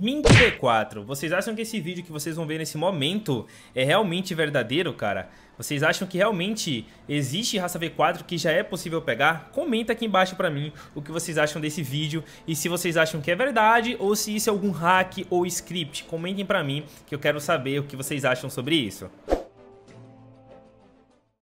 V4. Vocês acham que esse vídeo que vocês vão ver nesse momento é realmente verdadeiro, cara? Vocês acham que realmente existe raça V4 que já é possível pegar? Comenta aqui embaixo pra mim o que vocês acham desse vídeo e se vocês acham que é verdade ou se isso é algum hack ou script. Comentem pra mim que eu quero saber o que vocês acham sobre isso.